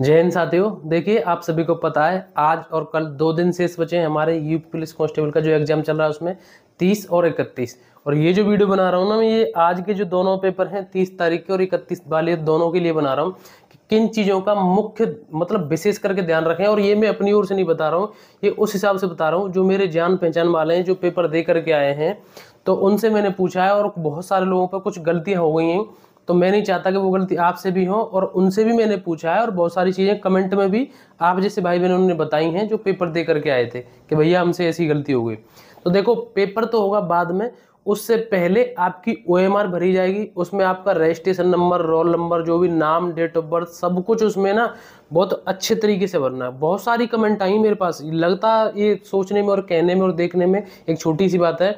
जय हिंद साथियों देखिए आप सभी को पता है आज और कल दो दिन शेष बचे हैं हमारे यूपी पुलिस कांस्टेबल का जो एग्जाम चल रहा है उसमें तीस और इकतीस और ये जो वीडियो बना रहा हूँ ना मैं ये आज के जो दोनों पेपर हैं तीस तारीख के और इकतीस वाले दोनों के लिए बना रहा हूँ कि किन चीज़ों का मुख्य मतलब विशेष करके ध्यान रखें और ये मैं अपनी ओर से नहीं बता रहा हूँ ये उस हिसाब से बता रहा हूँ जो मेरे जान पहचान वाले हैं जो पेपर दे करके आए हैं तो उनसे मैंने पूछा है और बहुत सारे लोगों पर कुछ गलतियाँ हो गई हैं तो मैं नहीं चाहता कि वो गलती आपसे भी हो और उनसे भी मैंने पूछा है और बहुत सारी चीज़ें कमेंट में भी आप जैसे भाई बहनों ने बताई हैं जो पेपर दे करके आए थे कि भैया हमसे ऐसी गलती हो गई तो देखो पेपर तो होगा बाद में उससे पहले आपकी ओ भरी जाएगी उसमें आपका रजिस्ट्रेशन नंबर रोल नंबर जो भी नाम डेट ऑफ बर्थ सब कुछ उसमें ना बहुत अच्छे तरीके से भरना है बहुत सारी कमेंट आई मेरे पास लगता ये सोचने में और कहने में और देखने में एक छोटी सी बात है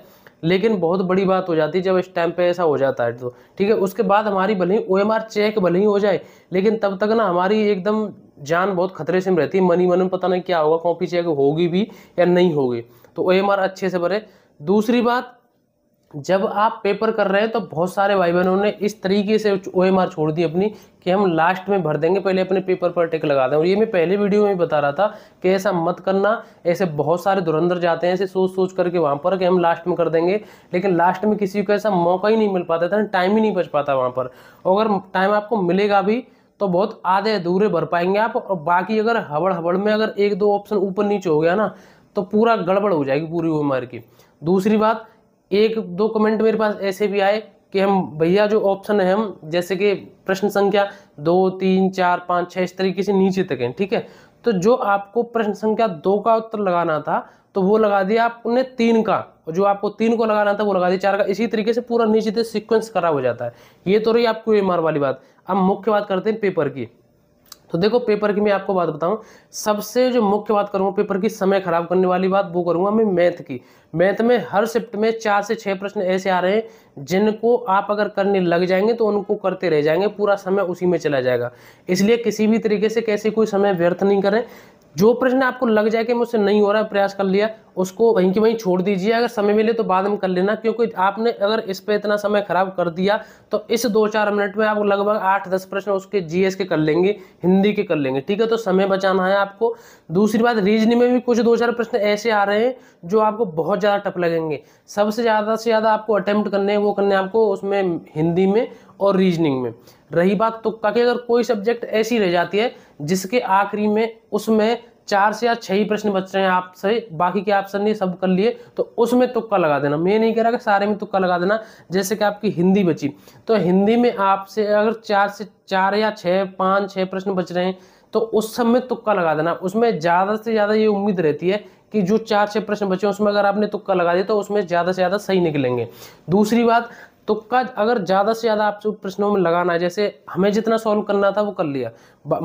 लेकिन बहुत बड़ी बात हो जाती है जब इस टाइम पे ऐसा हो जाता है तो ठीक है उसके बाद हमारी भले ही ओ चेक भले ही हो जाए लेकिन तब तक ना हमारी एकदम जान बहुत खतरे से रहती है मनी मन पता नहीं क्या होगा कॉपी चेक होगी भी या नहीं होगी तो ओ अच्छे से भरे दूसरी बात जब आप पेपर कर रहे हैं तो बहुत सारे भाई बहनों ने इस तरीके से ओ एम आर छोड़ दी अपनी कि हम लास्ट में भर देंगे पहले अपने पेपर पर टिक लगा दें और ये मैं पहले वीडियो में बता रहा था कि ऐसा मत करना ऐसे बहुत सारे धुरंधर जाते हैं ऐसे सोच सोच करके वहाँ पर कि हम लास्ट में कर देंगे लेकिन लास्ट में किसी को ऐसा मौका ही नहीं मिल पाता था टाइम ही नहीं बच पाता वहाँ पर अगर टाइम आपको मिलेगा भी तो बहुत आधे अधूरे भर पाएंगे आप और बाकी अगर हबड़ हबड़ में अगर एक दो ऑप्शन ऊपर नीचे हो गया ना तो पूरा गड़बड़ हो जाएगी पूरी ओ की दूसरी बात एक दो कमेंट मेरे पास ऐसे भी आए कि हम भैया जो ऑप्शन है हम जैसे कि प्रश्न संख्या दो तीन चार पाँच छः इस तरीके से नीचे तक हैं ठीक है तो जो आपको प्रश्न संख्या दो का उत्तर लगाना था तो वो लगा दिया आपने तीन का और जो आपको तीन को लगाना था वो लगा दिया चार का इसी तरीके से पूरा नीचे तक सिक्वेंस खराब हो जाता है ये तो रही आपको एम वाली बात अब मुख्य बात करते हैं पेपर की तो देखो पेपर की मैं आपको बात बताऊं सबसे जो मुख्य बात करूंगा पेपर की समय खराब करने वाली बात वो करूंगा मैं मैथ की मैथ में हर शिफ्ट में चार से छः प्रश्न ऐसे आ रहे हैं जिनको आप अगर करने लग जाएंगे तो उनको करते रह जाएंगे पूरा समय उसी में चला जाएगा इसलिए किसी भी तरीके से कैसे कोई समय व्यर्थ नहीं करें जो प्रश्न आपको लग जाए कि मुझसे नहीं हो रहा है प्रयास कर लिया उसको वहीं की वहीं छोड़ दीजिए अगर समय मिले तो बाद में कर लेना क्योंकि आपने अगर इस पर इतना समय खराब कर दिया तो इस दो चार मिनट में आप लगभग आठ दस प्रश्न उसके जीएस के कर लेंगे हिंदी के कर लेंगे ठीक है तो समय बचाना है आपको दूसरी बात रीजनिंग में भी कुछ दो चार प्रश्न ऐसे आ रहे हैं जो आपको बहुत ज़्यादा टप लगेंगे सबसे ज़्यादा से ज़्यादा आपको अटैम्प्ट करने हैं वो करने आपको उसमें हिंदी में और रीजनिंग में रही बात तुक्का की अगर कोई सब्जेक्ट ऐसी रह जाती है जिसके आखिरी में उसमें चार से या छह ही प्रश्न बच रहे हैं आपसे बाकी के ऑप्शन ने सब कर लिए तो उसमें तुक्का लगा देना मैं नहीं कह रहा कि सारे में तुक्का लगा देना जैसे कि आपकी हिंदी बची तो हिंदी में आपसे अगर चार से चार या छः पाँच छः प्रश्न बच रहे हैं तो उस सब में तुक्का लगा देना उसमें ज़्यादा से ज़्यादा ये उम्मीद रहती है कि जो चार छः प्रश्न बचे उसमें अगर आपने तुक्का लगा दिया तो उसमें ज़्यादा से ज़्यादा सही निकलेंगे दूसरी बात तो कद अगर ज़्यादा से ज़्यादा आपसे प्रश्नों में लगाना है जैसे हमें जितना सॉल्व करना था वो कर लिया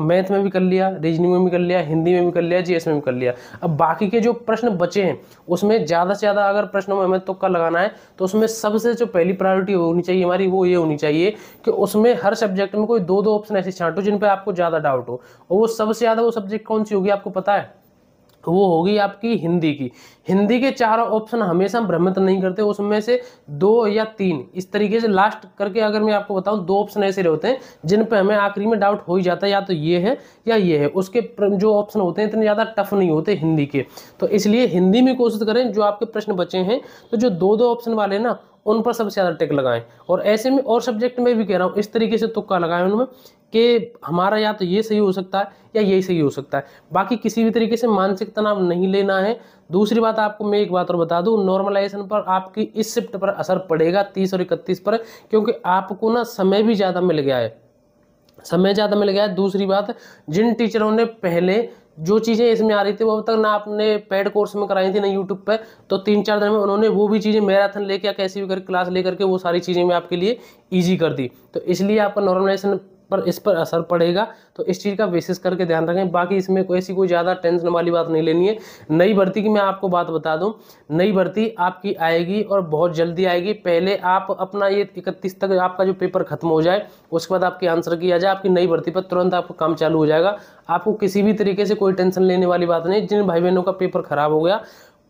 मैथ में भी कर लिया रीजनिंग में भी कर लिया हिंदी में भी कर लिया जीएस में भी कर लिया अब बाकी के जो प्रश्न बचे हैं उसमें ज़्यादा से ज़्यादा अगर प्रश्नों में हमें तुक्का तो लगाना है तो उसमें सबसे जो पहली प्रायोरिटी होनी चाहिए हमारी वो ये होनी चाहिए कि उसमें हर सब्जेक्ट में कोई दो दो ऑप्शन ऐसे छाँटो जिन पर आपको ज़्यादा डाउट हो और वो सबसे ज़्यादा वो सब्जेक्ट कौन सी होगी आपको पता है वो होगी आपकी हिंदी की हिंदी के चारों ऑप्शन हमेशा भ्रमित नहीं करते उसमें से दो या तीन इस तरीके से लास्ट करके अगर मैं आपको बताऊं दो ऑप्शन ऐसे होते हैं जिन पर हमें आखिरी में डाउट हो ही जाता है या तो ये है या ये है उसके जो ऑप्शन होते हैं इतने ज़्यादा टफ नहीं होते हिंदी के तो इसलिए हिंदी में कोशिश करें जो आपके प्रश्न बचे हैं तो जो दो दो ऑप्शन वाले ना उन पर सबसे ज़्यादा टेक लगाएं और ऐसे में और सब्जेक्ट में भी कह रहा हूँ इस तरीके से तुक्का लगाएं उनमें कि हमारा या तो ये सही हो सकता है या यही सही हो सकता है बाकी किसी भी तरीके से मानसिक तनाव नहीं लेना है दूसरी बात आपको मैं एक बात और बता दूं नॉर्मलाइजेशन पर आपकी इस शिफ्ट पर असर पड़ेगा तीस और इकतीस पर क्योंकि आपको ना समय भी ज़्यादा मिल गया है समय ज़्यादा मिल गया है दूसरी बात जिन टीचरों ने पहले जो चीज़ें इसमें आ रही थी वो अब तक ना आपने पेड कोर्स में कराई थी ना यूट्यूब पे तो तीन चार दिन में उन्होंने वो भी चीज़ें मैराथन लेके या कैसी भी कर क्लास लेकर के वो सारी चीज़ें मैं आपके लिए ईजी कर दी तो इसलिए आपका नॉर्मलाइजेशन पर इस पर असर पड़ेगा तो इस चीज़ का विशेष करके ध्यान रखें बाकी इसमें कोई ऐसी कोई ज़्यादा टेंशन वाली बात नहीं लेनी है नई भर्ती की मैं आपको बात बता दूँ नई भर्ती आपकी आएगी और बहुत जल्दी आएगी पहले आप अपना ये इकतीस तक आपका जो पेपर खत्म हो जाए उसके बाद आपके आंसर किया जाए आपकी नई भर्ती पर तुरंत आपका काम चालू हो जाएगा आपको किसी भी तरीके से कोई टेंशन लेने वाली बात नहीं जिन भाई बहनों का पेपर खराब हो गया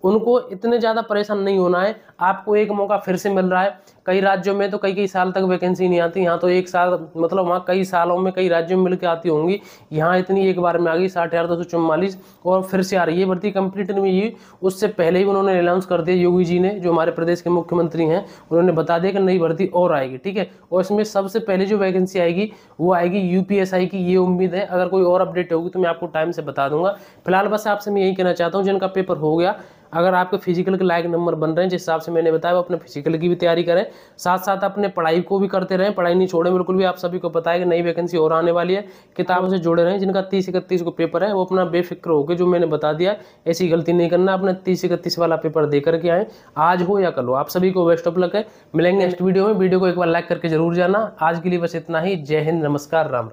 उनको इतने ज़्यादा परेशान नहीं होना है आपको एक मौका फिर से मिल रहा है कई राज्यों में तो कई कई साल तक वैकेंसी नहीं आती यहाँ तो एक साल मतलब वहाँ कई सालों में कई राज्यों में मिलकर आती होंगी यहाँ इतनी एक बार में आ गई साठ हज़ार दो सौ चौवालीस और फिर से आ रही है भर्ती कंप्लीट नहीं हुई उससे पहले ही उन्होंने अनाउंस कर दिया योगी जी ने जो हमारे प्रदेश के मुख्यमंत्री हैं उन्होंने बता दिया कि नई भर्ती और आएगी ठीक है और इसमें सबसे पहले जो वैकेंसी आएगी वो आएगी यूपीएसआई की ये उम्मीद है अगर कोई और अपडेट होगी तो मैं आपको टाइम से बता दूंगा फिलहाल बस आपसे मैं यही कहना चाहता हूँ जिनका पेपर हो गया अगर आपके फिजिकल के लायक नंबर बन रहे हैं जिस हिसाब से मैंने बताया वो अपने फिजिकल की भी तैयारी करें साथ साथ अपने पढ़ाई को भी करते रहें पढ़ाई नहीं छोड़ें बिल्कुल भी आप सभी को पता है कि नई वैकेंसी और आने वाली है किताबों से जुड़े रहें जिनका तीस इकतीस को पेपर है वो अपना बेफिक्र होकर जो मैंने बता दिया ऐसी गलती नहीं करना अपना तीस इकतीस वाला पेपर दे करके आएँ आज हो या कल हो आप सभी को बेस्ट ऑफ लक है मिलेंगे नेक्स्ट वीडियो में वीडियो को एक बार लाइक करके जरूर जाना आज के लिए बस इतना ही जय हिंद नमस्कार राम